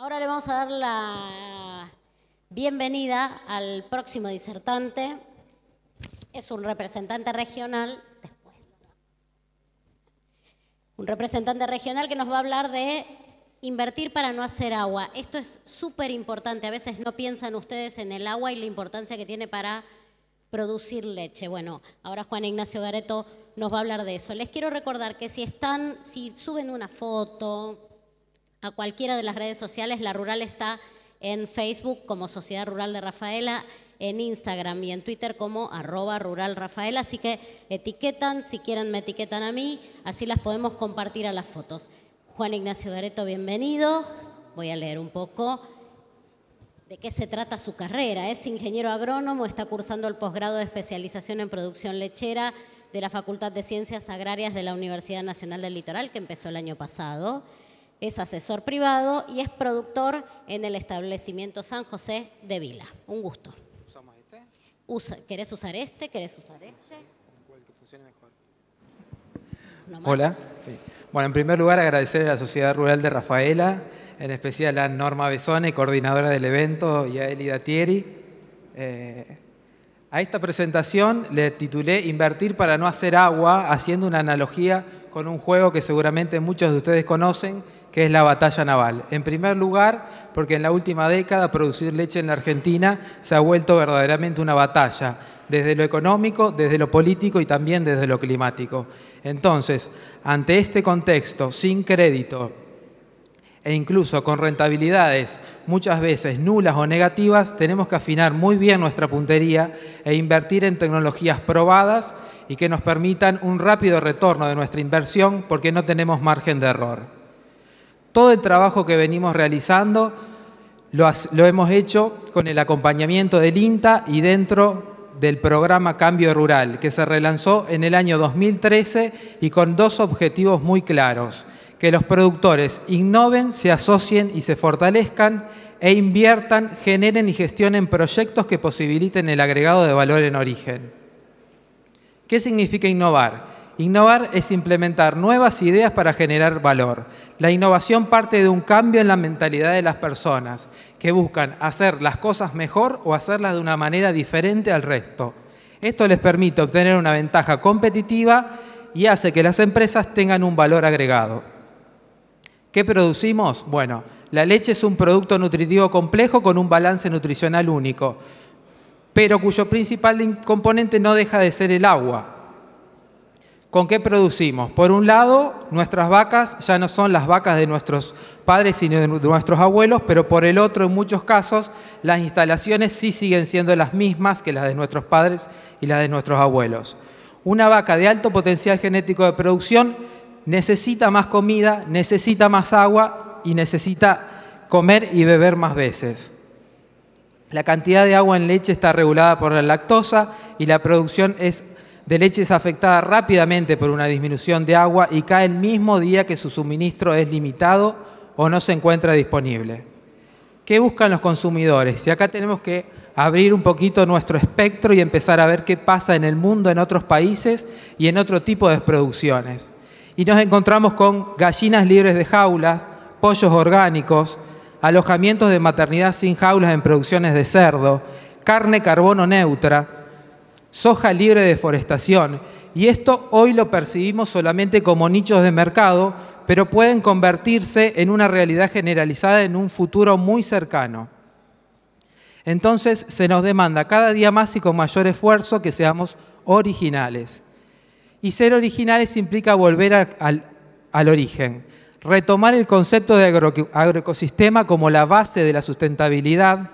Ahora le vamos a dar la bienvenida al próximo disertante. Es un representante regional, un representante regional que nos va a hablar de invertir para no hacer agua. Esto es súper importante, a veces no piensan ustedes en el agua y la importancia que tiene para producir leche. Bueno, ahora Juan Ignacio Gareto nos va a hablar de eso. Les quiero recordar que si están, si suben una foto, a cualquiera de las redes sociales. La Rural está en Facebook como Sociedad Rural de Rafaela, en Instagram y en Twitter como arroba Rural Rafaela. Así que etiquetan, si quieren me etiquetan a mí, así las podemos compartir a las fotos. Juan Ignacio Gareto, bienvenido. Voy a leer un poco de qué se trata su carrera. Es ingeniero agrónomo, está cursando el posgrado de especialización en producción lechera de la Facultad de Ciencias Agrarias de la Universidad Nacional del Litoral, que empezó el año pasado es asesor privado y es productor en el establecimiento San José de Vila. Un gusto. ¿Usamos este? ¿Querés usar este? ¿Querés usar este? ¿Cuál que mejor? Hola. Bueno, en primer lugar agradecer a la Sociedad Rural de Rafaela, en especial a Norma Besone, coordinadora del evento, y a Elida Tieri. Eh, a esta presentación le titulé Invertir para no hacer agua, haciendo una analogía con un juego que seguramente muchos de ustedes conocen, que es la batalla naval. En primer lugar, porque en la última década producir leche en la Argentina se ha vuelto verdaderamente una batalla, desde lo económico, desde lo político y también desde lo climático. Entonces, ante este contexto, sin crédito e incluso con rentabilidades muchas veces nulas o negativas, tenemos que afinar muy bien nuestra puntería e invertir en tecnologías probadas y que nos permitan un rápido retorno de nuestra inversión porque no tenemos margen de error. Todo el trabajo que venimos realizando lo, hemos hecho con el acompañamiento del INTA y dentro del programa Cambio Rural, que se relanzó en el año 2013 y con dos objetivos muy claros, que los productores innoven, se asocien y se fortalezcan e inviertan, generen y gestionen proyectos que posibiliten el agregado de valor en origen. ¿Qué significa innovar? Innovar es implementar nuevas ideas para generar valor. La innovación parte de un cambio en la mentalidad de las personas, que buscan hacer las cosas mejor o hacerlas de una manera diferente al resto. Esto les permite obtener una ventaja competitiva y hace que las empresas tengan un valor agregado. ¿Qué producimos? Bueno, la leche es un producto nutritivo complejo con un balance nutricional único, pero cuyo principal componente no deja de ser el agua. ¿Con qué producimos? Por un lado, nuestras vacas ya no son las vacas de nuestros padres sino de nuestros abuelos, pero por el otro, en muchos casos, las instalaciones sí siguen siendo las mismas que las de nuestros padres y las de nuestros abuelos. Una vaca de alto potencial genético de producción necesita más comida, necesita más agua y necesita comer y beber más veces. La cantidad de agua en leche está regulada por la lactosa y la producción es de leche es afectada rápidamente por una disminución de agua y cae el mismo día que su suministro es limitado o no se encuentra disponible. ¿Qué buscan los consumidores? Y acá tenemos que abrir un poquito nuestro espectro y empezar a ver qué pasa en el mundo, en otros países y en otro tipo de producciones. Y nos encontramos con gallinas libres de jaulas, pollos orgánicos, alojamientos de maternidad sin jaulas en producciones de cerdo, carne carbono neutra, soja libre de deforestación. Y esto hoy lo percibimos solamente como nichos de mercado, pero pueden convertirse en una realidad generalizada en un futuro muy cercano. Entonces se nos demanda cada día más y con mayor esfuerzo que seamos originales. Y ser originales implica volver al, origen, retomar el concepto de agroecosistema como la base de la sustentabilidad,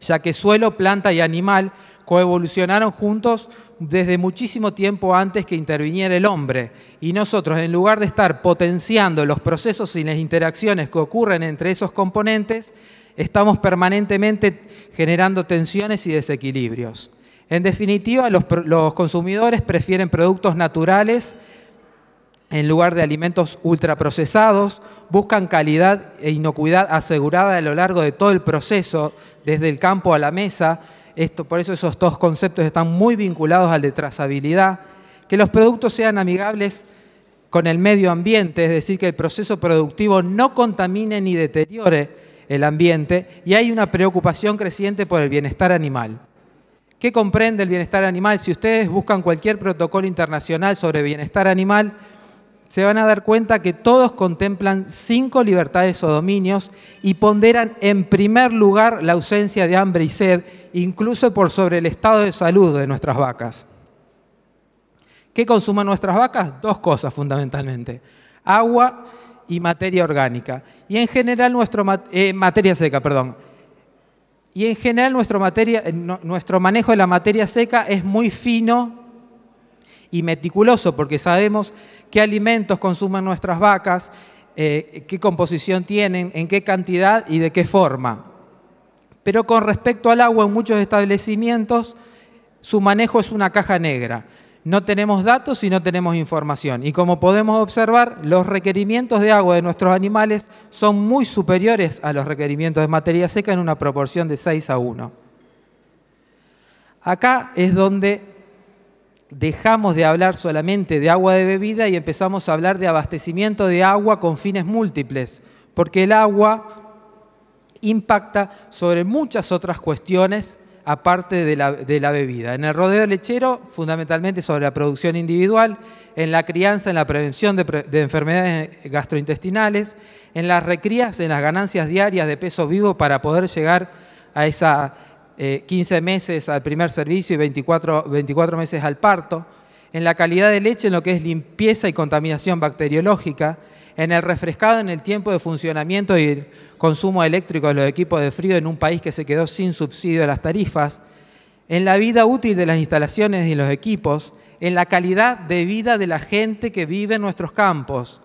ya que suelo, planta y animal coevolucionaron juntos desde muchísimo tiempo antes que interviniera el hombre. Y nosotros, en lugar de estar potenciando los procesos y las interacciones que ocurren entre esos componentes, estamos permanentemente generando tensiones y desequilibrios. En definitiva, los, consumidores prefieren productos naturales en lugar de alimentos ultraprocesados, buscan calidad e inocuidad asegurada a lo largo de todo el proceso, desde el campo a la mesa, esto, por eso esos dos conceptos están muy vinculados al de trazabilidad, que los productos sean amigables con el medio ambiente, es decir, que el proceso productivo no contamine ni deteriore el ambiente, y hay una preocupación creciente por el bienestar animal. ¿Qué comprende el bienestar animal? Si ustedes buscan cualquier protocolo internacional sobre bienestar animal, se van a dar cuenta que todos contemplan cinco libertades o dominios y ponderan en primer lugar la ausencia de hambre y sed, incluso por sobre el estado de salud de nuestras vacas. ¿Qué consuman nuestras vacas? Dos cosas fundamentalmente, agua y materia orgánica. Y en general nuestro eh, materia seca, perdón. Y en general eh, nuestro manejo de la materia seca es muy fino y meticuloso, porque sabemos qué alimentos consumen nuestras vacas, eh, qué composición tienen, en qué cantidad y de qué forma. Pero con respecto al agua, en muchos establecimientos su manejo es una caja negra. No tenemos datos y no tenemos información. Y como podemos observar, los requerimientos de agua de nuestros animales son muy superiores a los requerimientos de materia seca en una proporción de 6 a 1. Acá es donde dejamos de hablar solamente de agua de bebida y empezamos a hablar de abastecimiento de agua con fines múltiples, porque el agua impacta sobre muchas otras cuestiones aparte de la, bebida. En el rodeo lechero, fundamentalmente sobre la producción individual, en la crianza, en la prevención de, de, enfermedades gastrointestinales, en las recrías, en las ganancias diarias de peso vivo para poder llegar a esa 15 eh, meses al primer servicio y 24, 24 meses al parto, en la calidad de leche en lo que es limpieza y contaminación bacteriológica, en el refrescado en el tiempo de funcionamiento y consumo eléctrico de los equipos de frío en un país que se quedó sin subsidio a las tarifas, en la vida útil de las instalaciones y los equipos, en la calidad de vida de la gente que vive en nuestros campos,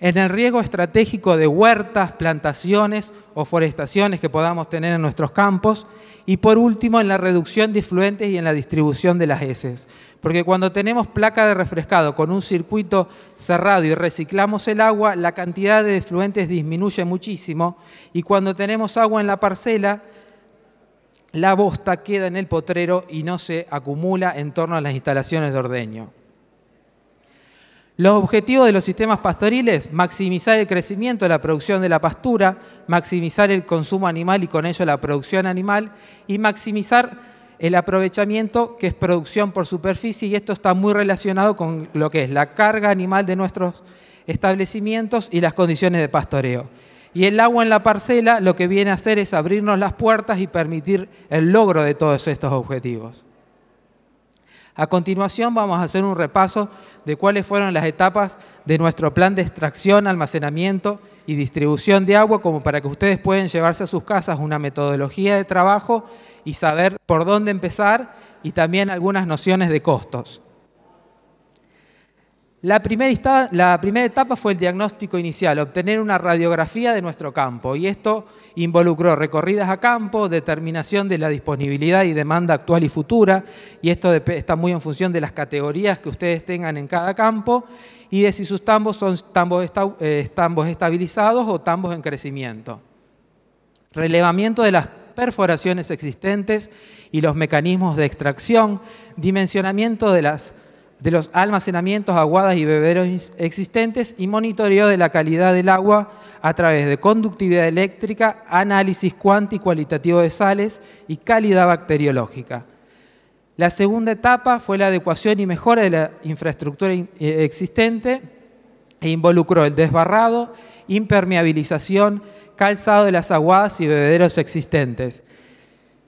en el riesgo estratégico de huertas, plantaciones o forestaciones que podamos tener en nuestros campos y por último en la reducción de fluentes y en la distribución de las heces. Porque cuando tenemos placa de refrescado con un circuito cerrado y reciclamos el agua, la cantidad de efluentes disminuye muchísimo y cuando tenemos agua en la parcela, la bosta queda en el potrero y no se acumula en torno a las instalaciones de ordeño. Los objetivos de los sistemas pastoriles, maximizar el crecimiento de la producción de la pastura, maximizar el consumo animal y con ello la producción animal y maximizar el aprovechamiento que es producción por superficie y esto está muy relacionado con lo que es la carga animal de nuestros establecimientos y las condiciones de pastoreo. Y el agua en la parcela lo que viene a hacer es abrirnos las puertas y permitir el logro de todos estos objetivos. A continuación vamos a hacer un repaso de cuáles fueron las etapas de nuestro plan de extracción, almacenamiento y distribución de agua, como para que ustedes puedan llevarse a sus casas una metodología de trabajo y saber por dónde empezar y también algunas nociones de costos. La primera, etapa fue el diagnóstico inicial, obtener una radiografía de nuestro campo y esto involucró recorridas a campo, determinación de la disponibilidad y demanda actual y futura y esto está muy en función de las categorías que ustedes tengan en cada campo y de si sus tambos son tambos, eh, tambos estabilizados o tambos en crecimiento. Relevamiento de las perforaciones existentes y los mecanismos de extracción, dimensionamiento de las de los almacenamientos, aguadas y bebederos existentes y monitoreo de la calidad del agua a través de conductividad eléctrica, análisis cuántico cualitativo de sales y calidad bacteriológica. La segunda etapa fue la adecuación y mejora de la infraestructura eh, existente e involucró el desbarrado, impermeabilización, calzado de las aguadas y bebederos existentes.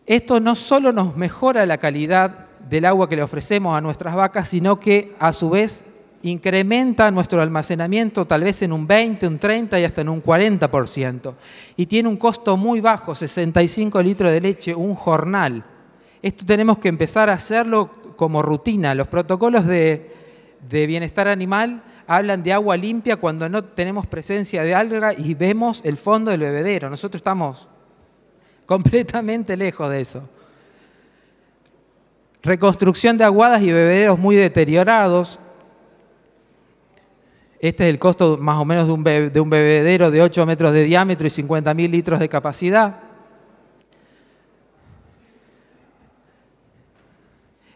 Esto no solo nos mejora la calidad del agua que le ofrecemos a nuestras vacas, sino que a su vez incrementa nuestro almacenamiento tal vez en un 20, un 30 y hasta en un 40%. Y tiene un costo muy bajo, 65 litros de leche, un jornal. Esto tenemos que empezar a hacerlo como rutina. Los protocolos de, bienestar animal hablan de agua limpia cuando no tenemos presencia de alga y vemos el fondo del bebedero. Nosotros estamos completamente lejos de eso. Reconstrucción de aguadas y bebederos muy deteriorados. Este es el costo más o menos de un, bebedero de 8 metros de diámetro y 50.000 litros de capacidad.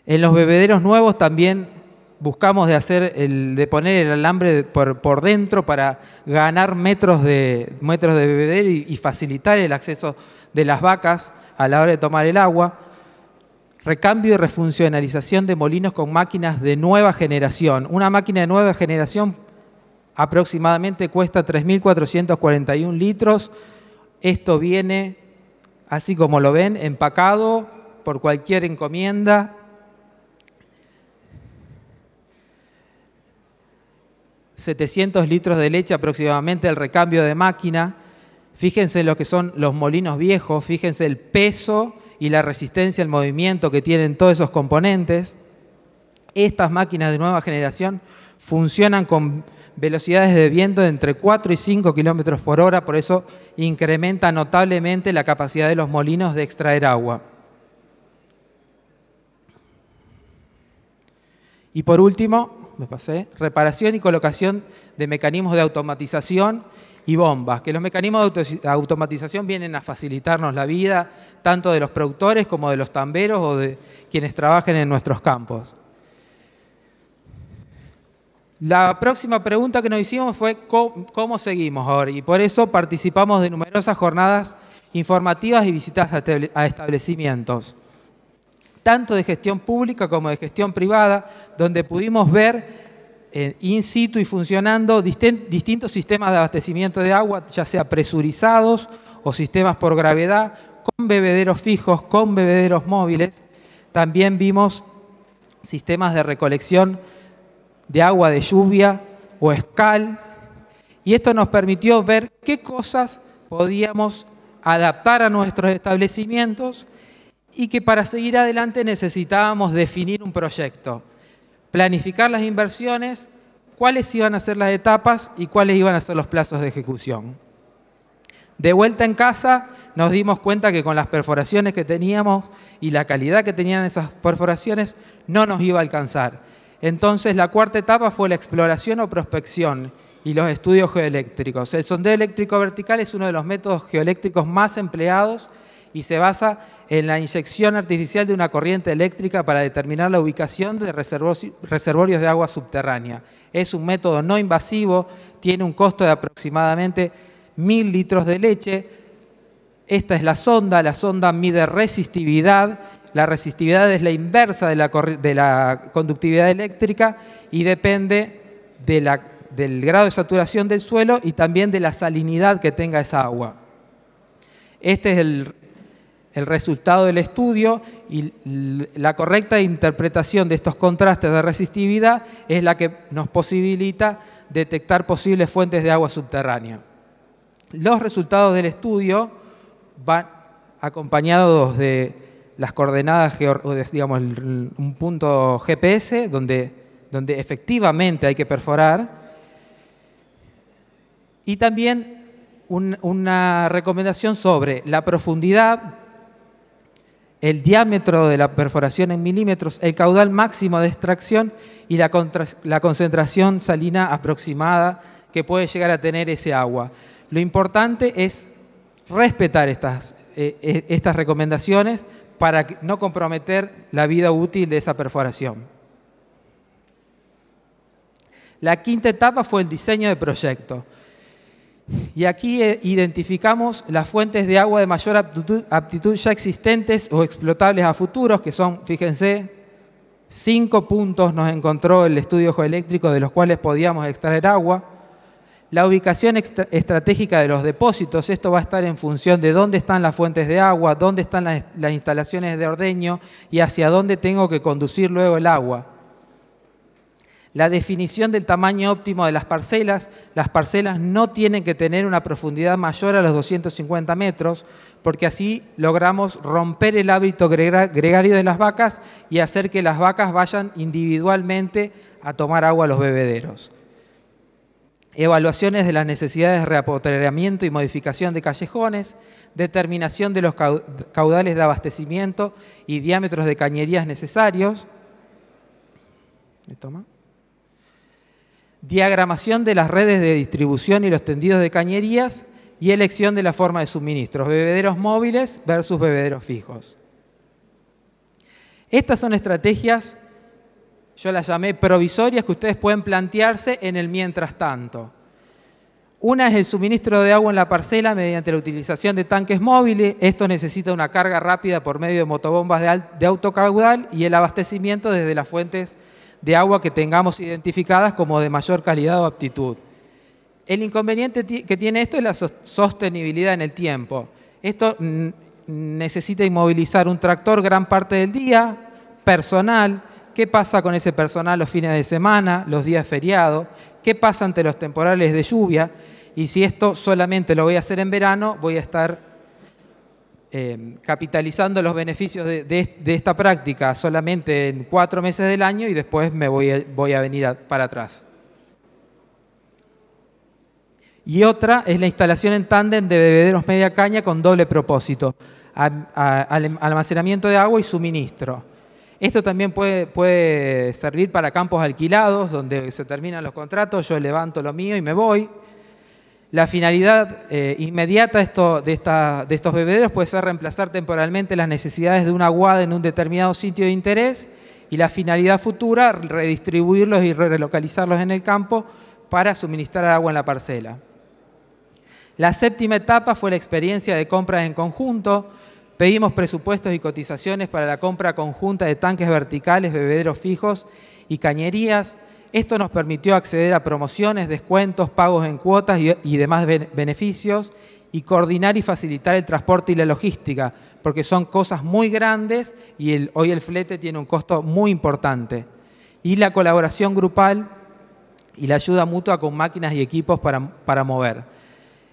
En los bebederos nuevos también buscamos de, hacer de poner el alambre por, dentro para ganar metros de, metros de bebedero y facilitar el acceso de las vacas a la hora de tomar el agua recambio y refuncionalización de molinos con máquinas de nueva generación. Una máquina de nueva generación aproximadamente cuesta 3.441 litros. Esto viene, así como lo ven, empacado por cualquier encomienda. ...700 litros de leche aproximadamente el recambio de máquina... ...fíjense lo que son los molinos viejos... ...fíjense el peso y la resistencia al movimiento que tienen todos esos componentes, estas máquinas de nueva generación funcionan con velocidades de viento de entre 4 y 5 kilómetros por hora, por eso incrementa notablemente la capacidad de los molinos de extraer agua. Y por último, me pasé, reparación y colocación de mecanismos de automatización y bombas, que los mecanismos de automatización vienen a facilitarnos la vida tanto de los productores como de los tamberos o de quienes trabajen en nuestros campos. La próxima pregunta que nos hicimos fue cómo, seguimos ahora y por eso participamos de numerosas jornadas informativas y visitas a establecimientos, tanto de gestión pública como de gestión privada, donde pudimos ver eh, in situ y funcionando distintos sistemas de abastecimiento de agua, ya sea presurizados o sistemas por gravedad, con bebederos fijos, con bebederos móviles. También vimos sistemas de recolección de agua de lluvia o escal. Y esto nos permitió ver qué cosas podíamos adaptar a nuestros establecimientos y que para seguir adelante necesitábamos definir un proyecto planificar las inversiones, cuáles iban a ser las etapas y cuáles iban a ser los plazos de ejecución. De vuelta en casa nos dimos cuenta que con las perforaciones que teníamos y la calidad que tenían esas perforaciones no nos iba a alcanzar. Entonces la cuarta etapa fue la exploración o prospección y los estudios geoeléctricos. El sondeo eléctrico vertical es uno de los métodos geoeléctricos más empleados y se basa en la inyección artificial de una corriente eléctrica para determinar la ubicación de reservorios de agua subterránea. Es un método no invasivo, tiene un costo de aproximadamente mil litros de leche. Esta es la sonda, la sonda mide resistividad la resistividad es la inversa de la, conductividad eléctrica y depende del grado de saturación del suelo y también de la salinidad que tenga esa agua. Este es el el resultado del estudio y la correcta interpretación de estos contrastes de resistividad es la que nos posibilita detectar posibles fuentes de agua subterránea. Los resultados del estudio van acompañados de las coordenadas, digamos, un punto GPS donde, donde efectivamente hay que perforar y también una recomendación sobre la profundidad el diámetro de la perforación en milímetros, el caudal máximo de extracción y la, concentración salina aproximada que puede llegar a tener ese agua. Lo importante es respetar estas, eh, eh, estas recomendaciones para no comprometer la vida útil de esa perforación. La quinta etapa fue el diseño de proyecto. Y aquí eh, identificamos las fuentes de agua de mayor aptitud, ya existentes o explotables a futuros, que son, fíjense, cinco puntos nos encontró el estudio geoeléctrico de los cuales podíamos extraer agua. La ubicación estratégica de los depósitos, esto va a estar en función de dónde están las fuentes de agua, dónde están las instalaciones de ordeño y hacia dónde tengo que conducir luego el agua. La definición del tamaño óptimo de las parcelas. Las parcelas no tienen que tener una profundidad mayor a los 250 metros, porque así logramos romper el hábito gregario de las vacas y hacer que las vacas vayan individualmente a tomar agua a los bebederos. Evaluaciones de las necesidades de reapoderamiento y modificación de callejones, determinación de los caudales de abastecimiento y diámetros de cañerías necesarios. ¿Me toma? diagramación de las redes de distribución y los tendidos de cañerías y elección de la forma de suministros, bebederos móviles versus bebederos fijos. Estas son estrategias, yo las llamé provisorias, que ustedes pueden plantearse en el mientras tanto. Una es el suministro de agua en la parcela mediante la utilización de tanques móviles. Esto necesita una carga rápida por medio de motobombas de, autocaudal y el abastecimiento desde las fuentes de agua que tengamos identificadas como de mayor calidad o aptitud. El inconveniente que tiene esto es la sostenibilidad en el tiempo. Esto necesita inmovilizar un tractor gran parte del día, personal, qué pasa con ese personal los fines de semana, los días feriados, qué pasa ante los temporales de lluvia y si esto solamente lo voy a hacer en verano, voy a estar eh, capitalizando los beneficios de, esta práctica solamente en cuatro meses del año y después me voy a, venir para atrás. Y otra es la instalación en tándem de bebederos media caña con doble propósito, em, almacenamiento de agua y suministro. Esto también puede, puede servir para campos alquilados, donde se terminan los contratos, yo levanto lo mío y me voy. La finalidad eh, inmediata de, estos bebederos puede ser reemplazar temporalmente las necesidades de una guada en un determinado sitio de interés y la finalidad futura, redistribuirlos y relocalizarlos en el campo para suministrar agua en la parcela. La séptima etapa fue la experiencia de compras en conjunto. Pedimos presupuestos y cotizaciones para la compra conjunta de tanques verticales, bebederos fijos y cañerías esto nos permitió acceder a promociones, descuentos, pagos en cuotas y, demás beneficios y coordinar y facilitar el transporte y la logística, porque son cosas muy grandes y hoy el flete tiene un costo muy importante. Y la colaboración grupal y la ayuda mutua con máquinas y equipos para, mover.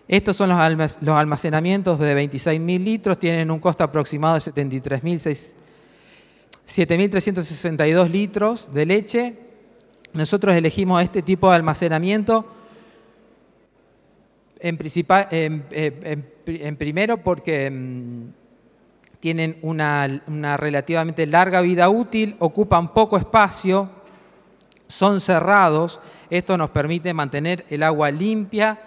Estos son los, almacenamientos de 26.000 litros, tienen un costo aproximado de 7,362 litros de leche nosotros elegimos este tipo de almacenamiento en, primero porque mm, tienen una, relativamente larga vida útil, ocupan poco espacio, son cerrados. Esto nos permite mantener el agua limpia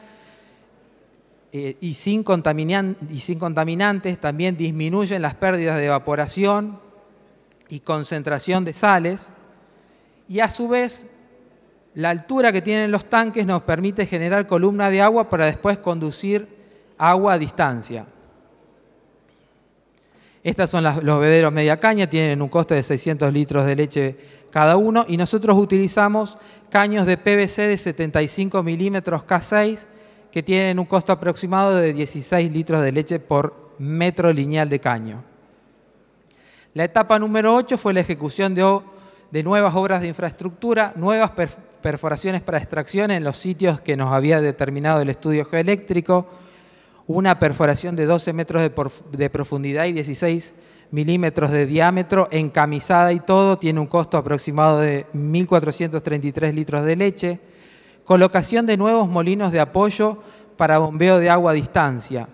eh, y sin contaminantes. También disminuyen las pérdidas de evaporación y concentración de sales y a su vez la altura que tienen los tanques nos permite generar columna de agua para después conducir agua a distancia. Estas son los bebederos media caña, tienen un coste de 600 litros de leche cada uno y nosotros utilizamos caños de PVC de 75 milímetros K6 que tienen un costo aproximado de 16 litros de leche por metro lineal de caño. La etapa número 8 fue la ejecución de de nuevas obras de infraestructura, nuevas perforaciones para extracción en los sitios que nos había determinado el estudio geoeléctrico, una perforación de 12 metros de, profundidad y 16 milímetros de diámetro, encamisada y todo, tiene un costo aproximado de 1.433 litros de leche, colocación de nuevos molinos de apoyo para bombeo de agua a distancia.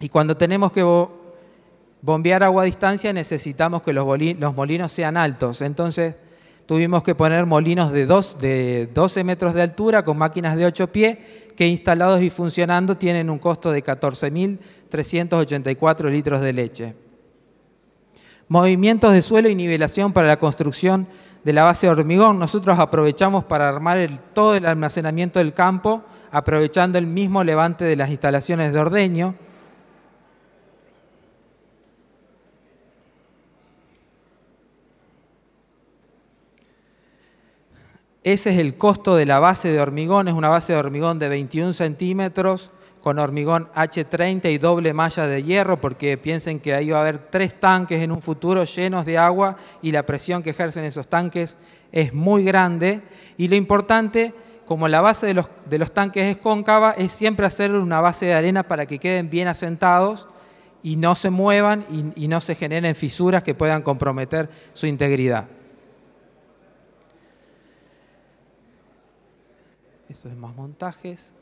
Y cuando tenemos que bombear agua a distancia necesitamos que los, molinos sean altos. Entonces tuvimos que poner molinos de, de 12 metros de altura con máquinas de 8 pies que instalados y funcionando tienen un costo de 14.384 litros de leche. Movimientos de suelo y nivelación para la construcción de la base de hormigón. Nosotros aprovechamos para armar todo el almacenamiento del campo, aprovechando el mismo levante de las instalaciones de ordeño. Ese es el costo de la base de hormigón, es una base de hormigón de 21 centímetros con hormigón H30 y doble malla de hierro, porque piensen que ahí va a haber tres tanques en un futuro llenos de agua y la presión que ejercen esos tanques es muy grande. Y lo importante, como la base de los, tanques es cóncava, es siempre hacer una base de arena para que queden bien asentados y no se muevan y no se generen fisuras que puedan comprometer su integridad. eso es más montajes.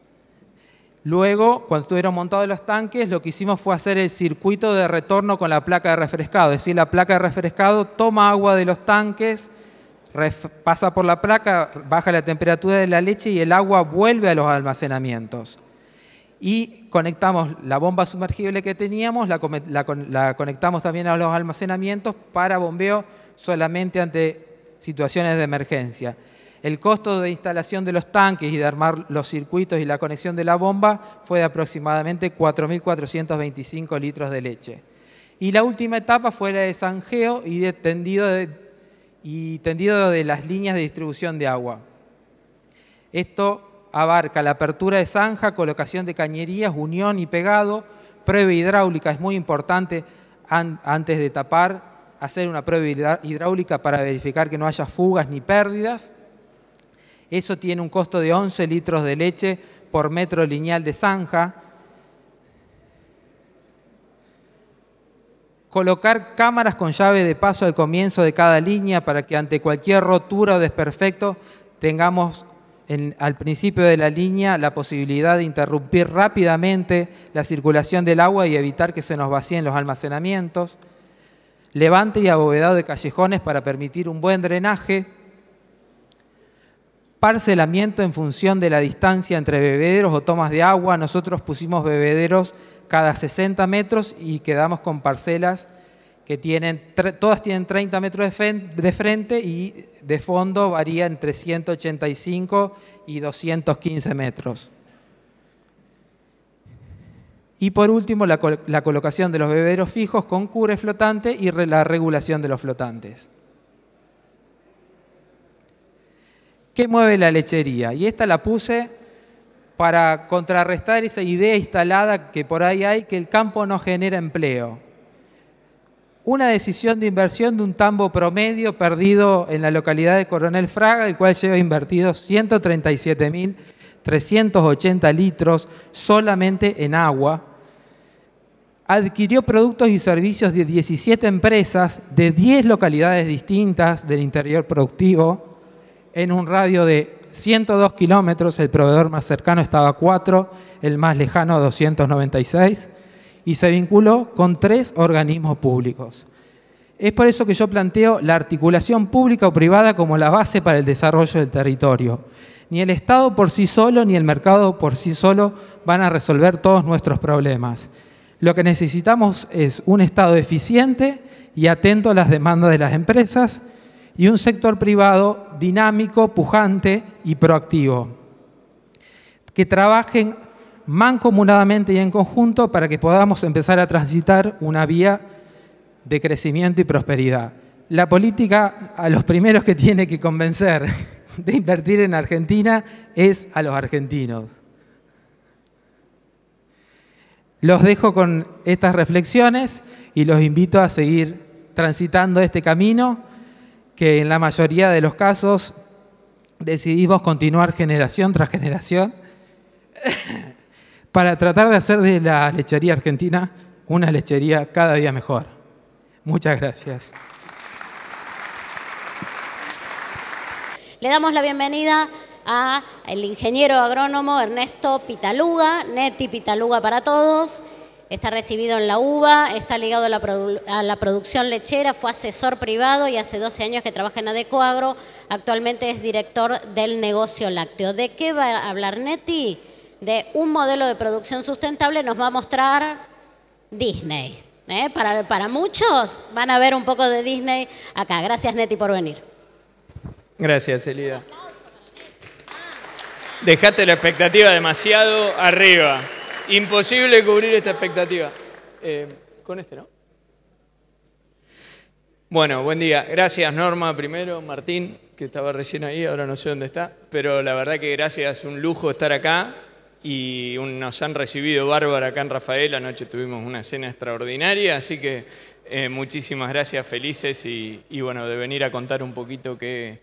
Luego, cuando estuvieron montados los tanques, lo que hicimos fue hacer el circuito de retorno con la placa de refrescado. Es decir, la placa de refrescado toma agua de los tanques, pasa por la placa, baja la temperatura de la leche y el agua vuelve a los almacenamientos. Y conectamos la bomba sumergible que teníamos, la, la conectamos también a los almacenamientos para bombeo solamente ante situaciones de emergencia. El costo de instalación de los tanques y de armar los circuitos y la conexión de la bomba fue de aproximadamente 4.425 litros de leche. Y la última etapa fue la de zanjeo y de tendido de, tendido de las líneas de distribución de agua. Esto abarca la apertura de zanja, colocación de cañerías, unión y pegado, prueba hidráulica, es muy importante antes de tapar, hacer una prueba hidráulica para verificar que no haya fugas ni pérdidas, eso tiene un costo de 11 litros de leche por metro lineal de zanja. Colocar cámaras con llave de paso al comienzo de cada línea para que ante cualquier rotura o desperfecto tengamos al principio de la línea la posibilidad de interrumpir rápidamente la circulación del agua y evitar que se nos vacíen los almacenamientos. Levante y abovedado de callejones para permitir un buen drenaje. Parcelamiento en función de la distancia entre bebederos o tomas de agua. Nosotros pusimos bebederos cada 60 metros y quedamos con parcelas que tienen, todas tienen 30 metros de frente y de fondo varía entre 185 y 215 metros. Y por último, la, colocación de los bebederos fijos con cure flotante y la regulación de los flotantes. ¿Qué mueve la lechería? Y esta la puse para contrarrestar esa idea instalada que por ahí hay, que el campo no genera empleo. Una decisión de inversión de un tambo promedio perdido en la localidad de Coronel Fraga, el cual lleva invertido 137.380 litros solamente en agua. Adquirió productos y servicios de 17 empresas de 10 localidades distintas del interior productivo en un radio de 102 kilómetros, el proveedor más cercano estaba a 4, el más lejano a 296, y se vinculó con tres organismos públicos. Es por eso que yo planteo la articulación pública o privada como la base para el desarrollo del territorio. Ni el Estado por sí solo ni el mercado por sí solo van a resolver todos nuestros problemas. Lo que necesitamos es un Estado eficiente y atento a las demandas de las empresas y un sector privado dinámico, pujante y proactivo. Que trabajen mancomunadamente y en conjunto para que podamos empezar a transitar una vía de crecimiento y prosperidad. La política a los primeros que tiene que convencer de invertir en Argentina es a los argentinos. Los dejo con estas reflexiones y los invito a seguir transitando este camino que en la mayoría de los casos decidimos continuar generación tras generación para tratar de hacer de la lechería argentina una lechería cada día mejor. Muchas gracias. Le damos la bienvenida al ingeniero agrónomo Ernesto Pitaluga, Neti Pitaluga para todos. Está recibido en la UBA, está ligado a la, producción lechera, fue asesor privado y hace 12 años que trabaja en Adecoagro. Actualmente es director del negocio lácteo. ¿De qué va a hablar Neti? De un modelo de producción sustentable nos va a mostrar Disney. ¿eh? Para, muchos van a ver un poco de Disney acá. Gracias Neti por venir. Gracias, Elida. Dejaste la expectativa demasiado arriba. Imposible cubrir esta expectativa. Eh, con este, ¿no? Bueno, buen día. Gracias Norma primero, Martín, que estaba recién ahí, ahora no sé dónde está, pero la verdad que gracias, un lujo estar acá y nos han recibido bárbaro acá en Rafael, anoche tuvimos una cena extraordinaria, así que eh, muchísimas gracias, felices y, y bueno, de venir a contar un poquito qué,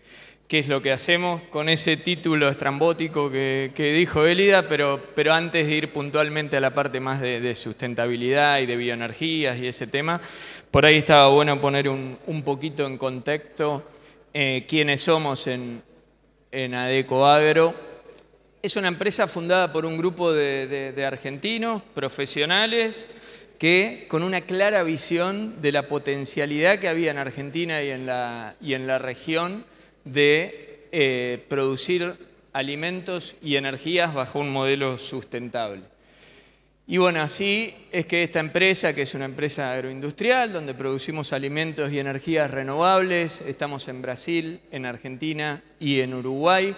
qué es lo que hacemos con ese título estrambótico que, dijo Elida, pero, pero, antes de ir puntualmente a la parte más de, sustentabilidad y de bioenergías y ese tema, por ahí estaba bueno poner un, poquito en contexto eh, quiénes somos en, Adeco Agro. Es una empresa fundada por un grupo de, argentinos, profesionales, que con una clara visión de la potencialidad que había en Argentina y en la, y en la región, de eh, producir alimentos y energías bajo un modelo sustentable. Y bueno, así es que esta empresa, que es una empresa agroindustrial, donde producimos alimentos y energías renovables, estamos en Brasil, en Argentina y en Uruguay,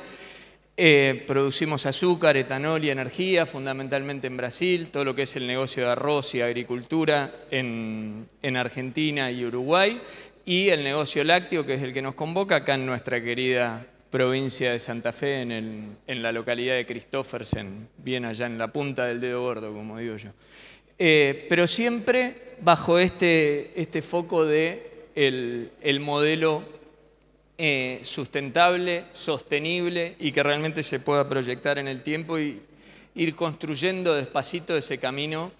eh, producimos azúcar, etanol y energía, fundamentalmente en Brasil, todo lo que es el negocio de arroz y agricultura en, en Argentina y Uruguay, y el negocio lácteo, que es el que nos convoca acá en nuestra querida provincia de Santa Fe, en, la localidad de Christoffersen, bien allá en la punta del dedo gordo, como digo yo. Eh, pero siempre bajo este, este foco de el, modelo eh, sustentable, sostenible y que realmente se pueda proyectar en el tiempo y ir construyendo despacito ese camino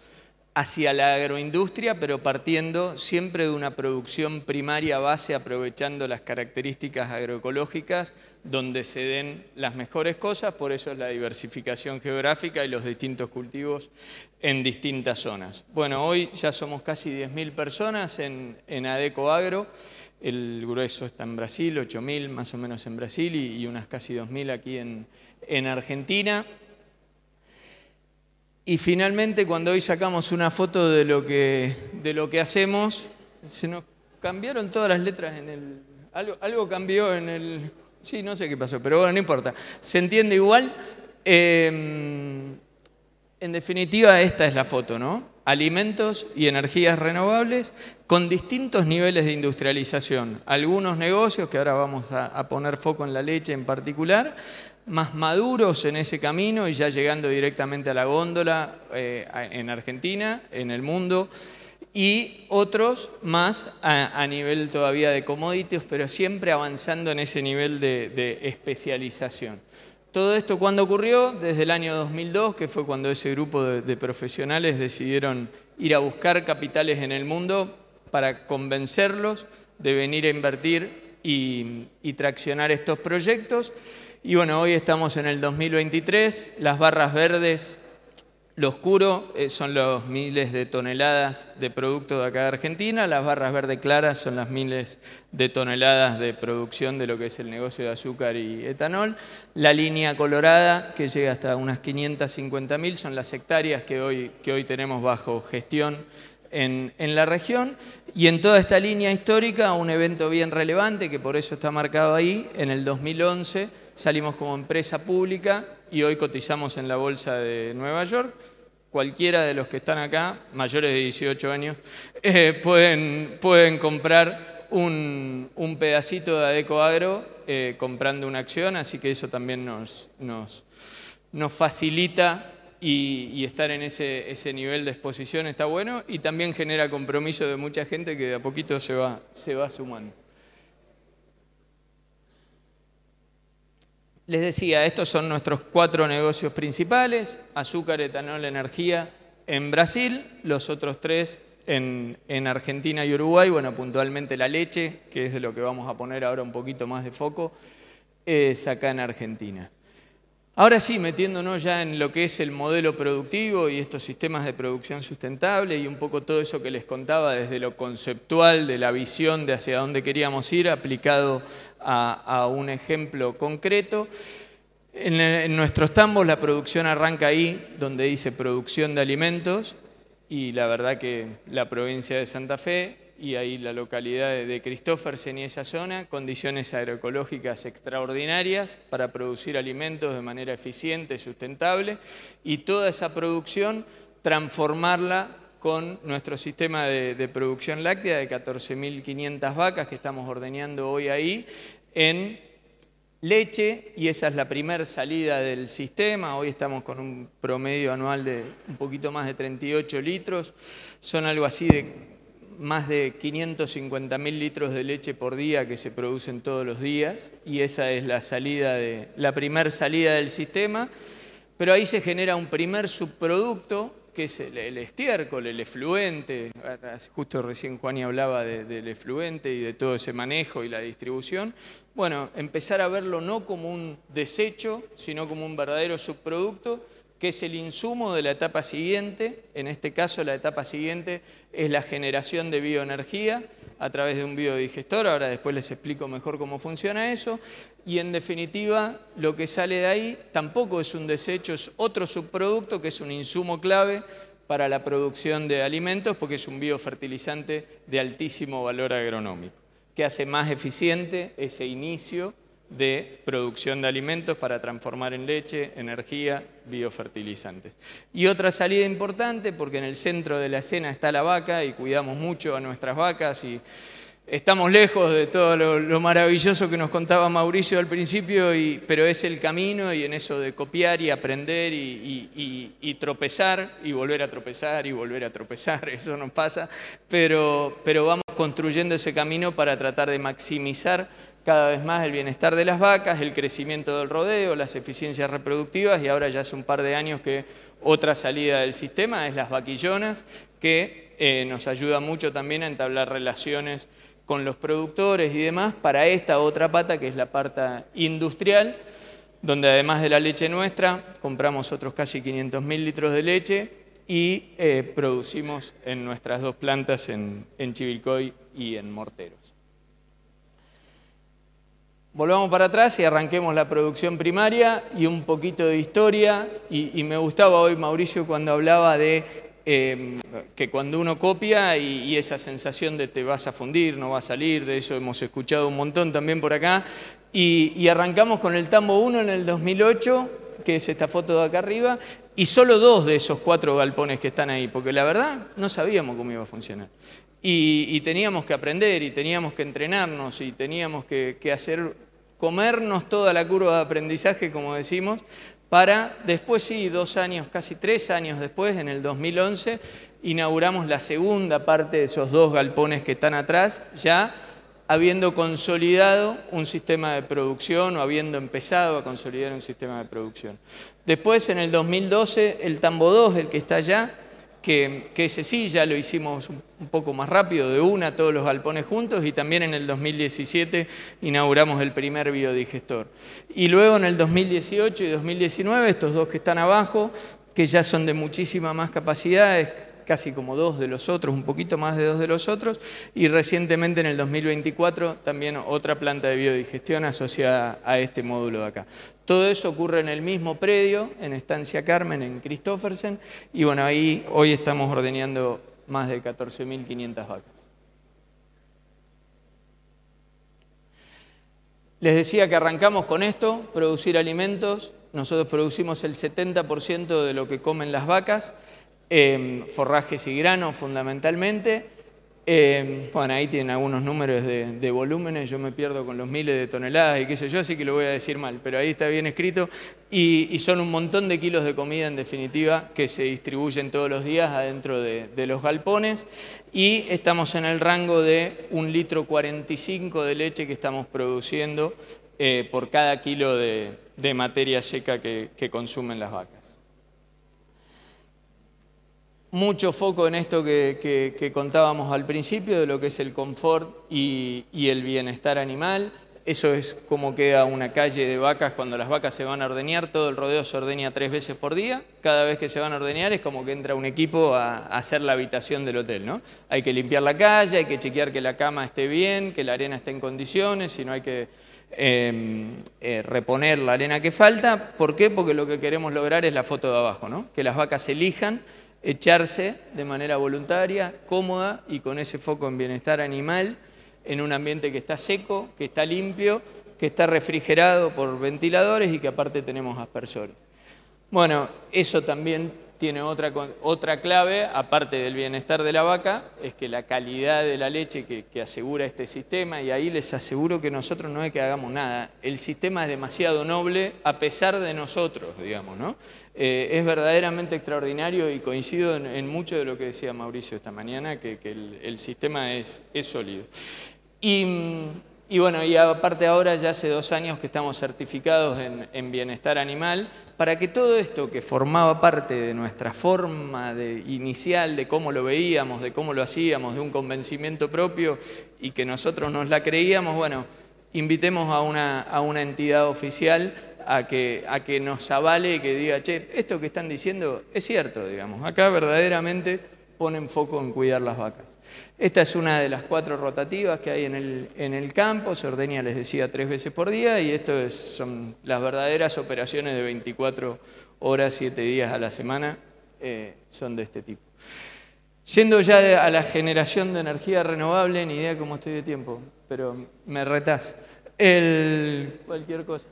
hacia la agroindustria, pero partiendo siempre de una producción primaria base, aprovechando las características agroecológicas donde se den las mejores cosas, por eso es la diversificación geográfica y los distintos cultivos en distintas zonas. Bueno, hoy ya somos casi 10.000 personas en, ADECO Agro, el grueso está en Brasil, 8.000 más o menos en Brasil y, unas casi 2.000 aquí en Argentina. Y finalmente, cuando hoy sacamos una foto de lo que, de lo que hacemos, se nos cambiaron todas las letras en el... Algo, cambió en el... Sí, no sé qué pasó, pero bueno, no importa. Se entiende igual. Em, en definitiva, esta es la foto, ¿no? Alimentos y energías renovables con distintos niveles de industrialización. Algunos negocios, que ahora vamos a, a poner foco en la leche en particular, más maduros en ese camino y ya llegando directamente a la góndola eh, en Argentina, en el mundo, y otros más a, nivel todavía de commodities, pero siempre avanzando en ese nivel de, especialización. Todo esto cuando ocurrió, desde el año 2002, que fue cuando ese grupo de, profesionales decidieron ir a buscar capitales en el mundo para convencerlos de venir a invertir y traccionar estos proyectos. Y bueno, hoy estamos en el 2023, las barras verdes, lo oscuro eh, son los miles de toneladas de producto de acá de Argentina, las barras verdes claras son las miles de toneladas de producción de lo que es el negocio de azúcar y etanol, la línea colorada que llega hasta unas 550.000 son las hectáreas que hoy, tenemos bajo gestión en, la región y en toda esta línea histórica un evento bien relevante que por eso está marcado ahí en el 2011 salimos como empresa pública y hoy cotizamos en la Bolsa de Nueva York. Cualquiera de los que están acá, mayores de 18 años, eh, pueden, pueden comprar un, pedacito de Adeco Agro eh, comprando una acción, así que eso también nos, facilita y, estar en ese, ese, nivel de exposición está bueno y también genera compromiso de mucha gente que de a poquito se va, se va sumando. Les decía, estos son nuestros cuatro negocios principales, azúcar, etanol, energía en Brasil, los otros tres en, Argentina y Uruguay, bueno, puntualmente la leche, que es de lo que vamos a poner ahora un poquito más de foco, es acá en Argentina. Ahora sí, metiéndonos ya en lo que es el modelo productivo y estos sistemas de producción sustentable y un poco todo eso que les contaba desde lo conceptual, de la visión de hacia dónde queríamos ir, aplicado a, un ejemplo concreto. En, en, nuestros tambos la producción arranca ahí, donde dice producción de alimentos, y la verdad que la provincia de Santa Fe y ahí la localidad de Christoffersen y esa zona, condiciones agroecológicas extraordinarias para producir alimentos de manera eficiente, sustentable, y toda esa producción transformarla con nuestro sistema de, producción láctea de 14.500 vacas que estamos ordeñando hoy ahí, en leche y esa es la primera salida del sistema. Hoy estamos con un promedio anual de un poquito más de 38 litros. Son algo así de más de mil litros de leche por día que se producen todos los días y esa es la salida la primer salida del sistema, pero ahí se genera un primer subproducto que es el, estiércol, el efluente. Justo recién Juani hablaba del efluente y de todo ese manejo y la distribución. Bueno, empezar a verlo no como un desecho, sino como un verdadero subproducto que es el insumo de la etapa siguiente. En este caso, la etapa siguiente es la generación de bioenergía a través de un biodigestor. Ahora después les explico mejor cómo funciona eso. Y en definitiva, lo que sale de ahí tampoco es un desecho, es otro subproducto que es un insumo clave para la producción de alimentos porque es un biofertilizante de altísimo valor agronómico, que hace más eficiente ese inicio de producción de alimentos para transformar en leche, energía, biofertilizantes. Y otra salida importante, porque en el centro de la escena está la vaca y cuidamos mucho a nuestras vacas y estamos lejos de todo lo, maravilloso que nos contaba Mauricio al principio, pero es el camino y en eso de copiar y aprender y, tropezar y volver a tropezar y volver a tropezar, eso nos pasa, pero, pero vamos construyendo ese camino para tratar de maximizar cada vez más el bienestar de las vacas, el crecimiento del rodeo, las eficiencias reproductivas y ahora ya hace un par de años que otra salida del sistema es las vaquillonas, que eh, nos ayuda mucho también a entablar relaciones con los productores y demás para esta otra pata que es la parte industrial, donde además de la leche nuestra compramos otros casi 500 mil litros de leche y eh, producimos en nuestras dos plantas en, en Chivilcoy y en Morteros. Volvamos para atrás y arranquemos la producción primaria y un poquito de historia. Y, me gustaba hoy Mauricio cuando hablaba de em, que cuando uno copia y, esa sensación de te vas a fundir, no va a salir, de eso hemos escuchado un montón también por acá. Y, arrancamos con el Tambo 1 en el 2008, que es esta foto de acá arriba, y solo dos de esos cuatro galpones que están ahí, porque la verdad no sabíamos cómo iba a funcionar. Y, teníamos que aprender y teníamos que entrenarnos y teníamos que hacer comernos toda la curva de aprendizaje, como decimos, para después, sí, dos años, casi tres años después, en el 2011, inauguramos la segunda parte de esos dos galpones que están atrás, ya habiendo consolidado un sistema de producción o habiendo empezado a consolidar un sistema de producción. Después, en el 2012, el Tambo 2, el que está allá, que, ese sí ya lo hicimos un poco más rápido, de una todos los galpones juntos, y también en el 2017 inauguramos el primer biodigestor. Y luego en el 2018 y 2019, estos dos que están abajo, que ya son de muchísima más capacidad, casi como dos de los otros, un poquito más de dos de los otros, y recientemente en el 2024 también otra planta de biodigestión asociada a este módulo de acá. Todo eso ocurre en el mismo predio, en Estancia Carmen, en Christoffersen, y bueno, ahí hoy estamos ordeñando más de 14.500 vacas. Les decía que arrancamos con esto, producir alimentos. Nosotros producimos el 70% de lo que comen las vacas, em, forrajes y granos fundamentalmente. Em, bueno, ahí tienen algunos números de, volúmenes, yo me pierdo con los miles de toneladas y qué sé yo, así que lo voy a decir mal, pero ahí está bien escrito y, son un montón de kilos de comida en definitiva que se distribuyen todos los días adentro de, los galpones y estamos en el rango de un litro 45 de leche que estamos produciendo eh, por cada kilo de, materia seca que consumen las vacas mucho foco en esto que, contábamos al principio, de lo que es el confort y, el bienestar animal. Eso es como queda una calle de vacas cuando las vacas se van a ordeñar. Todo el rodeo se ordeña tres veces por día. Cada vez que se van a ordeñar es como que entra un equipo a, hacer la habitación del hotel. Hay que limpiar la calle, hay que chequear que la cama esté bien, que la arena esté en condiciones, si no hay que em, eh, reponer la arena que falta. ¿Por qué? Porque lo que queremos lograr es la foto de abajo, que las vacas elijan echarse de manera voluntaria, cómoda y con ese foco en bienestar animal, en un ambiente que está seco, que está limpio, que está refrigerado por ventiladores y que aparte tenemos aspersores. Bueno, eso también tiene otra, otra clave, aparte del bienestar de la vaca, es que la calidad de la leche que, asegura este sistema, y ahí les aseguro que nosotros no es que hagamos nada, el sistema es demasiado noble a pesar de nosotros, digamos, ¿no? Eh, es verdaderamente extraordinario y coincido en, mucho de lo que decía Mauricio esta mañana, que, el, el, sistema es, es sólido. Y mm, y bueno, y aparte ahora ya hace dos años que estamos certificados en, bienestar animal, para que todo esto que formaba parte de nuestra forma de, inicial, de cómo lo veíamos, de cómo lo hacíamos, de un convencimiento propio y que nosotros nos la creíamos, bueno, invitemos a una, a una entidad oficial a que, a que nos avale y que diga, che, esto que están diciendo es cierto, digamos, acá verdaderamente ponen foco en cuidar las vacas. Esta es una de las cuatro rotativas que hay en el, campo, se les decía, tres veces por día y estas son las verdaderas operaciones de 24 horas, 7 días a la semana, eh, son de este tipo. Yendo ya a la generación de energía renovable, ni idea cómo estoy de tiempo, pero me retás. El, cualquier cosa.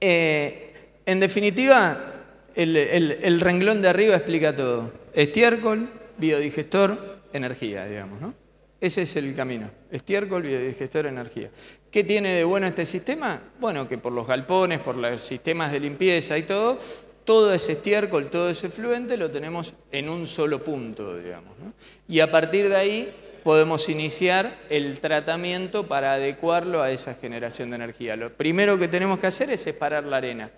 Eh, en definitiva, el renglón de arriba explica todo. Estiércol, biodigestor, energía, digamos, ¿no? Ese es el camino, estiércol, biodigestor, energía. ¿Qué tiene de bueno este sistema? Bueno, que por los galpones, por los sistemas de limpieza y todo, todo ese estiércol, todo ese fluente lo tenemos en un solo punto, digamos. Y a partir de ahí podemos iniciar el tratamiento para adecuarlo a esa generación de energía. Lo primero que tenemos que hacer es separar la arena.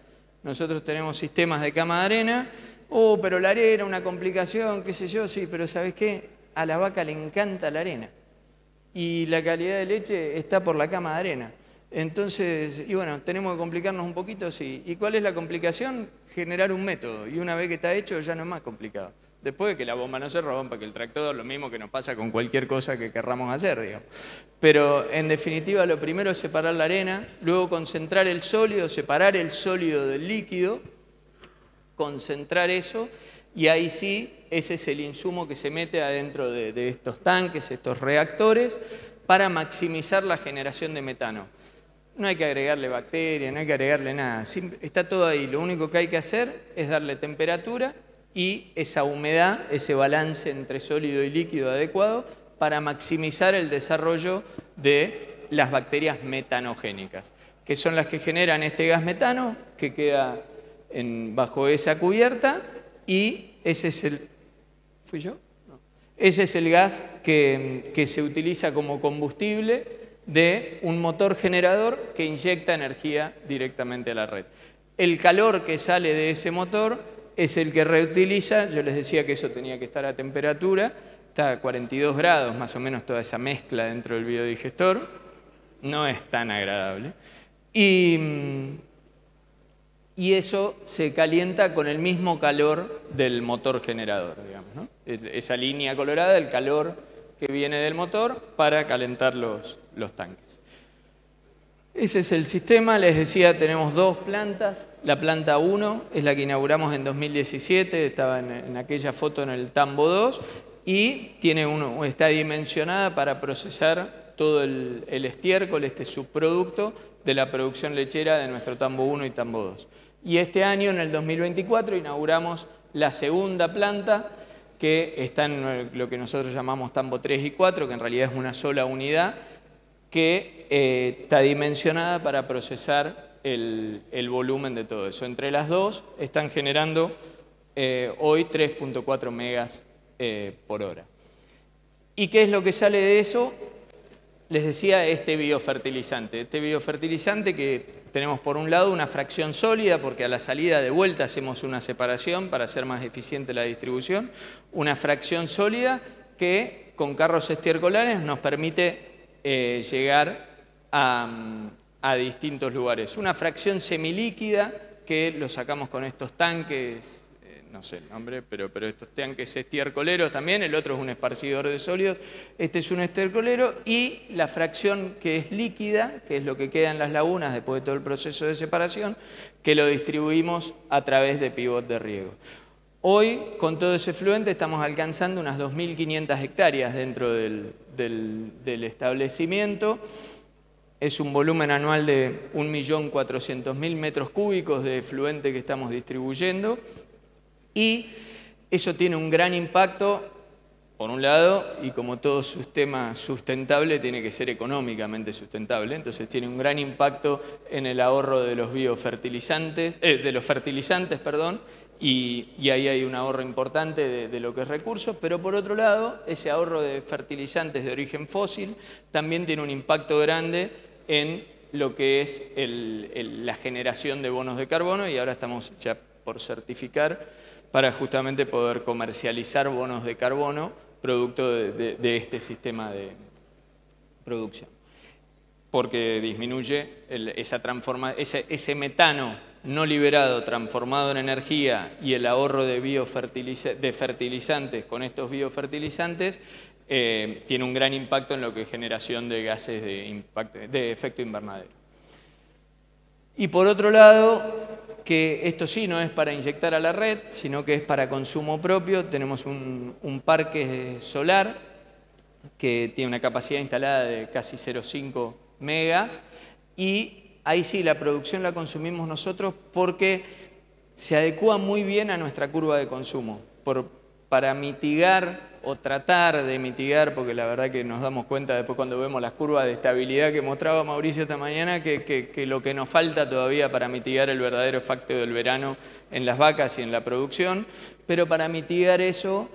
Nosotros tenemos sistemas de cama de arena, oh, pero la arena, una complicación, qué sé yo, sí, pero ¿sabes qué? a la vaca le encanta la arena y la calidad de leche está por la cama de arena. Entonces, y bueno, tenemos que complicarnos un poquito, sí. ¿Y cuál es la complicación? Generar un método. Y una vez que está hecho, ya no es más complicado. Después de que la bomba no se rompa, que el tractor, lo mismo que nos pasa con cualquier cosa que querramos hacer, digamos. Pero en definitiva, lo primero es separar la arena, luego concentrar el sólido, separar el sólido del líquido, concentrar eso y ahí sí, ese es el insumo que se mete adentro de, estos tanques, estos reactores, para maximizar la generación de metano. No hay que agregarle bacterias, no hay que agregarle nada, está todo ahí, lo único que hay que hacer es darle temperatura y esa humedad, ese balance entre sólido y líquido adecuado para maximizar el desarrollo de las bacterias metanogénicas, que son las que generan este gas metano que queda bajo esa cubierta y ese es el... ¿Fui yo? Ese es el gas que, que se utiliza como combustible de un motor generador que inyecta energía directamente a la red. El calor que sale de ese motor es el que reutiliza, yo les decía que eso tenía que estar a temperatura, está a 42 grados más o menos toda esa mezcla dentro del biodigestor, no es tan agradable. Y mm, y eso se calienta con el mismo calor del motor generador, digamos, e, esa línea colorada, el calor que viene del motor para calentar los, tanques. Ese es el sistema, les decía, tenemos dos plantas. La planta 1 es la que inauguramos en 2017, estaba en, aquella foto en el Tambo 2, y tiene uno, está dimensionada para procesar todo el, el, estiércol, este subproducto de la producción lechera de nuestro Tambo 1 y Tambo 2. Y este año, en el 2024, inauguramos la segunda planta, que está en lo que nosotros llamamos Tambo 3 y 4, que en realidad es una sola unidad, que eh, está dimensionada para procesar el, volumen de todo eso. Entre las dos están generando eh, hoy 3.4 megas eh, por hora. ¿Y qué es lo que sale de eso? les decía este biofertilizante. Este biofertilizante que tenemos por un lado una fracción sólida, porque a la salida de vuelta hacemos una separación para hacer más eficiente la distribución, una fracción sólida que con carros estiércolares nos permite eh, llegar mm, a distintos lugares. Una fracción semilíquida que lo sacamos con estos tanques no sé el nombre, pero, pero que es estiercoleros también, el otro es un esparcidor de sólidos, este es un estercolero y la fracción que es líquida, que es lo que queda en las lagunas después de todo el proceso de separación, que lo distribuimos a través de pivot de riego. Hoy, con todo ese fluente, estamos alcanzando unas 2.500 hectáreas dentro del, del, establecimiento. Es un volumen anual de 1.400.000 metros cúbicos de fluente que estamos distribuyendo. Y eso tiene un gran impacto, por un lado, y como todo sistema sustentable tiene que ser económicamente sustentable, entonces tiene un gran impacto en el ahorro de los biofertilizantes, eh, de los fertilizantes, perdón, y, ahí hay un ahorro importante de, lo que es recursos, pero por otro lado, ese ahorro de fertilizantes de origen fósil también tiene un impacto grande en lo que es la generación de bonos de carbono y ahora estamos ya por certificar para justamente poder comercializar bonos de carbono producto de, este sistema de producción. Porque disminuye esa transforma, ese, metano no liberado, transformado en energía y el ahorro de, de fertilizantes con estos biofertilizantes eh, tiene un gran impacto en lo que es generación de gases de, impacto, de efecto invernadero. Y por otro lado, que esto sí no es para inyectar a la red, sino que es para consumo propio. Tenemos un, parque solar que tiene una capacidad instalada de casi 0,5 megas y ahí sí la producción la consumimos nosotros porque se adecua muy bien a nuestra curva de consumo. Por, para mitigar o tratar de mitigar, porque la verdad que nos damos cuenta después cuando vemos las curvas de estabilidad que mostraba Mauricio esta mañana, que, lo que nos falta todavía para mitigar el verdadero efecto del verano en las vacas y en la producción, pero para mitigar eso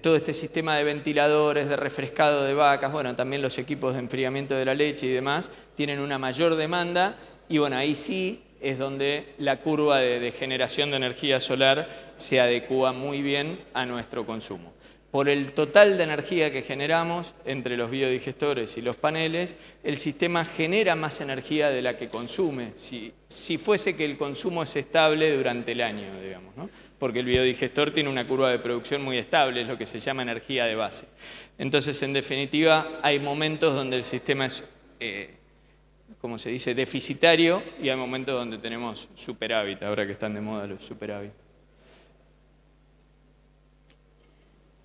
todo este sistema de ventiladores, de refrescado de vacas, bueno, también los equipos de enfriamiento de la leche y demás, tienen una mayor demanda y bueno, ahí sí es donde la curva de, de generación de energía solar se adecua muy bien a nuestro consumo por el total de energía que generamos entre los biodigestores y los paneles, el sistema genera más energía de la que consume, si, fuese que el consumo es estable durante el año, digamos, ¿no? porque el biodigestor tiene una curva de producción muy estable, es lo que se llama energía de base. Entonces, en definitiva, hay momentos donde el sistema es, eh, como se dice, deficitario y hay momentos donde tenemos superávit, ahora que están de moda los superávit.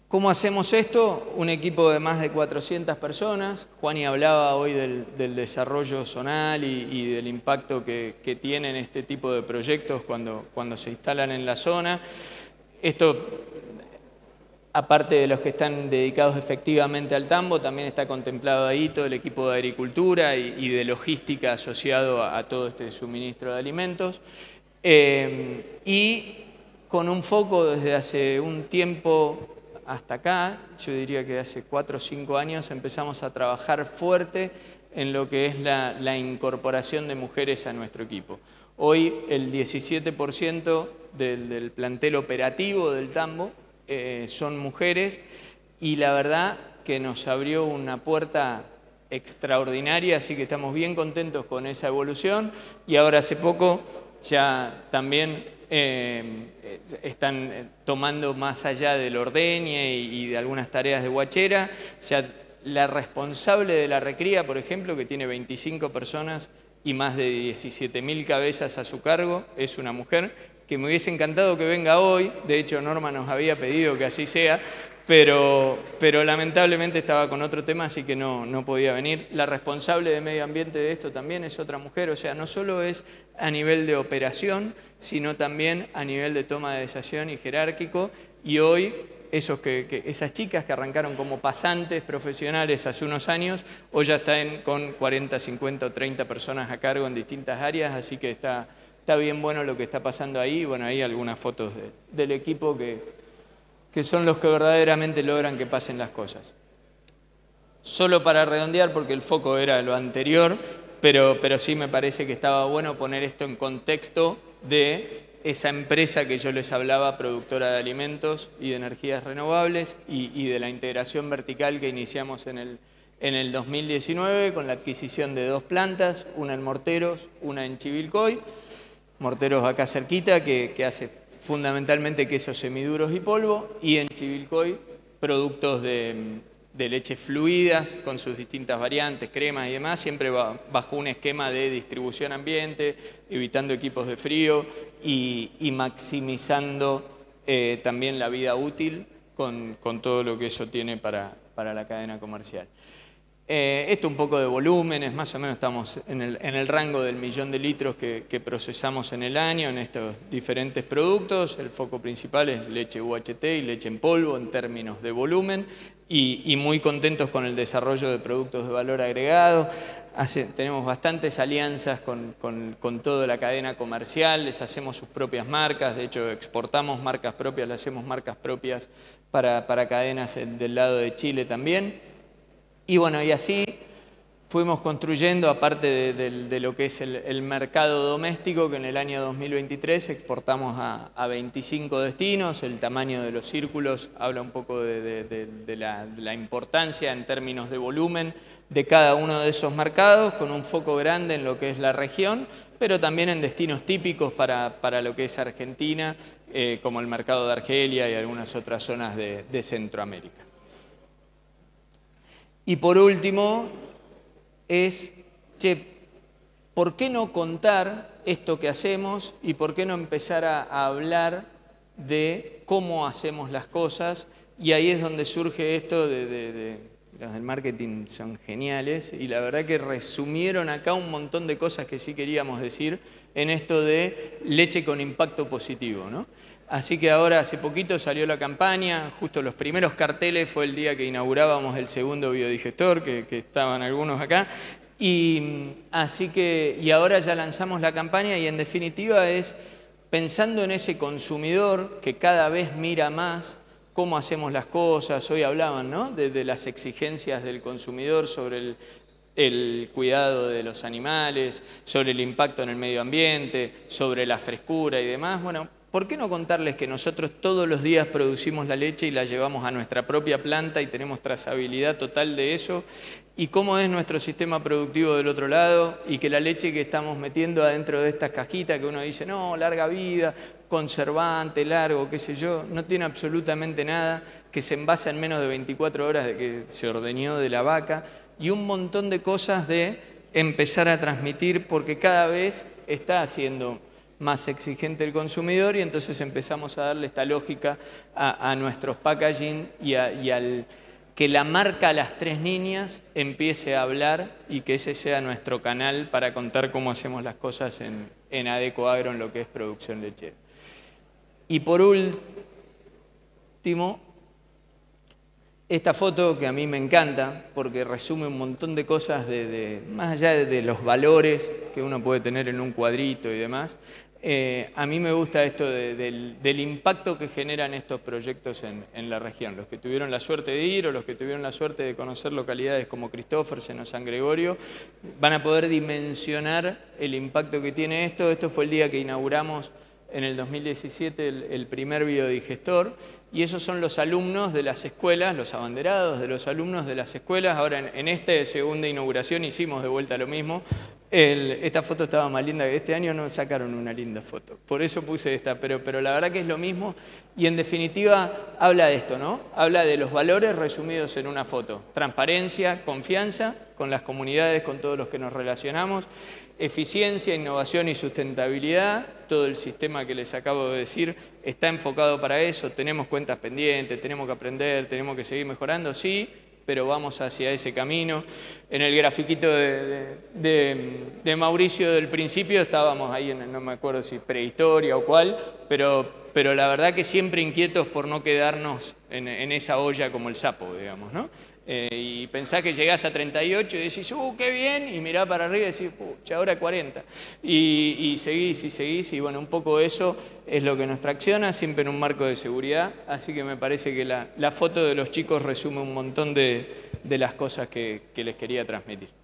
¿Cómo hacemos esto? Un equipo de más de 400 personas. Juani hablaba hoy del, desarrollo zonal y, del impacto que, tienen este tipo de proyectos cuando, cuando se instalan en la zona. Esto, aparte de los que están dedicados efectivamente al tambo, también está contemplado ahí todo el equipo de agricultura y, de logística asociado a, todo este suministro de alimentos. Eh, y con un foco desde hace un tiempo hasta acá, yo diría que hace cuatro o cinco años empezamos a trabajar fuerte en lo que es la, incorporación de mujeres a nuestro equipo. Hoy el 17% del, plantel operativo del Tambo eh, son mujeres y la verdad que nos abrió una puerta extraordinaria, así que estamos bien contentos con esa evolución y ahora hace poco ya también... Eh, eh, están eh, tomando más allá del ordeñe y, de algunas tareas de guachera. sea la responsable de la recría, por ejemplo, que tiene 25 personas y más de 17.000 cabezas a su cargo, es una mujer que me hubiese encantado que venga hoy, de hecho Norma nos había pedido que así sea, pero, pero lamentablemente estaba con otro tema, así que no, podía venir. La responsable de medio ambiente de esto también es otra mujer, o sea, no solo es a nivel de operación, sino también a nivel de toma de decisión y jerárquico. Y hoy esos que, esas chicas que arrancaron como pasantes profesionales hace unos años, hoy ya están con 40, 50 o 30 personas a cargo en distintas áreas, así que está, está bien bueno lo que está pasando ahí. Bueno, hay algunas fotos del equipo que, que son los que verdaderamente logran que pasen las cosas. Solo para redondear, porque el foco era lo anterior, pero, pero sí me parece que estaba bueno poner esto en contexto de esa empresa que yo les hablaba, productora de alimentos y de energías renovables, y, de la integración vertical que iniciamos en el, en el 2019 con la adquisición de dos plantas, una en Morteros, una en Chivilcoy. Morteros acá cerquita, que, que hace fundamentalmente quesos semiduros y polvo, y en Chivilcoy productos de, leche fluidas con sus distintas variantes, cremas y demás, siempre bajo un esquema de distribución ambiente, evitando equipos de frío y, maximizando eh, también la vida útil con, todo lo que eso tiene para la cadena comercial. Eh, esto un poco de volúmenes, más o menos estamos en el, rango del millón de litros que, procesamos en el año en estos diferentes productos. El foco principal es leche UHT y leche en polvo en términos de volumen y, muy contentos con el desarrollo de productos de valor agregado. tenemos bastantes alianzas con, toda la cadena comercial, les hacemos sus propias marcas, de hecho exportamos marcas propias, le hacemos marcas propias para, para cadenas del lado de Chile también. Y bueno, y así fuimos construyendo, aparte de, lo que es el, mercado doméstico, que en el año 2023 exportamos a, 25 destinos, el tamaño de los círculos habla un poco de, la, importancia en términos de volumen de cada uno de esos mercados, con un foco grande en lo que es la región, pero también en destinos típicos para, lo que es Argentina, eh, como el mercado de Argelia y algunas otras zonas de Centroamérica. Y por último, es, che, ¿por qué no contar esto que hacemos y por qué no empezar a, hablar de cómo hacemos las cosas? Y ahí es donde surge esto de, de los del marketing son geniales y la verdad que resumieron acá un montón de cosas que sí queríamos decir en esto de leche con impacto positivo. ¿no? Así que ahora hace poquito salió la campaña, justo los primeros carteles fue el día que inaugurábamos el segundo biodigestor, que, estaban algunos acá, y así que y ahora ya lanzamos la campaña y en definitiva es pensando en ese consumidor que cada vez mira más cómo hacemos las cosas, hoy hablaban ¿no? de, las exigencias del consumidor sobre el, el cuidado de los animales, sobre el impacto en el medio ambiente, sobre la frescura y demás. Bueno, ¿por qué no contarles que nosotros todos los días producimos la leche y la llevamos a nuestra propia planta y tenemos trazabilidad total de eso? ¿Y cómo es nuestro sistema productivo del otro lado? Y que la leche que estamos metiendo adentro de estas cajitas que uno dice, no, larga vida, conservante, largo, qué sé yo, no tiene absolutamente nada, que se envasa en menos de 24 horas de que se ordeñó de la vaca y un montón de cosas de empezar a transmitir porque cada vez está haciendo más exigente el consumidor y entonces empezamos a darle esta lógica a, nuestros packaging y, al que la marca las tres niñas empiece a hablar y que ese sea nuestro canal para contar cómo hacemos las cosas en, en Adeco Agro en lo que es producción lechera. Y por último, esta foto que a mí me encanta porque resume un montón de cosas de, más allá de los valores que uno puede tener en un cuadrito y demás, eh, a mí me gusta esto del, impacto que generan estos proyectos en, la región. Los que tuvieron la suerte de ir o los que tuvieron la suerte de conocer localidades como Christopher o San Gregorio, van a poder dimensionar el impacto que tiene esto. Esto fue el día que inauguramos en el 2017 el, primer biodigestor y esos son los alumnos de las escuelas, los abanderados de los alumnos de las escuelas. Ahora en, en esta segunda inauguración hicimos de vuelta lo mismo, esta foto estaba más linda que este año, no sacaron una linda foto. Por eso puse esta, pero, pero la verdad que es lo mismo. Y en definitiva habla de esto, ¿no? Habla de los valores resumidos en una foto. Transparencia, confianza con las comunidades, con todos los que nos relacionamos, eficiencia, innovación y sustentabilidad. Todo el sistema que les acabo de decir está enfocado para eso. Tenemos cuentas pendientes, tenemos que aprender, tenemos que seguir mejorando, sí, pero vamos hacia ese camino. En el grafiquito de, Mauricio del principio estábamos ahí, en, no me acuerdo si prehistoria o cuál, pero, pero la verdad que siempre inquietos por no quedarnos en, en esa olla como el sapo, digamos, ¿no? Eh, y pensás que llegás a 38 y decís, ¡uh, qué bien! Y mirá para arriba y decís, ¡pucha, ahora 40! Y, seguís y seguís, y bueno, un poco eso es lo que nos tracciona, siempre en un marco de seguridad. Así que me parece que la, la foto de los chicos resume un montón de, las cosas que les quería transmitir.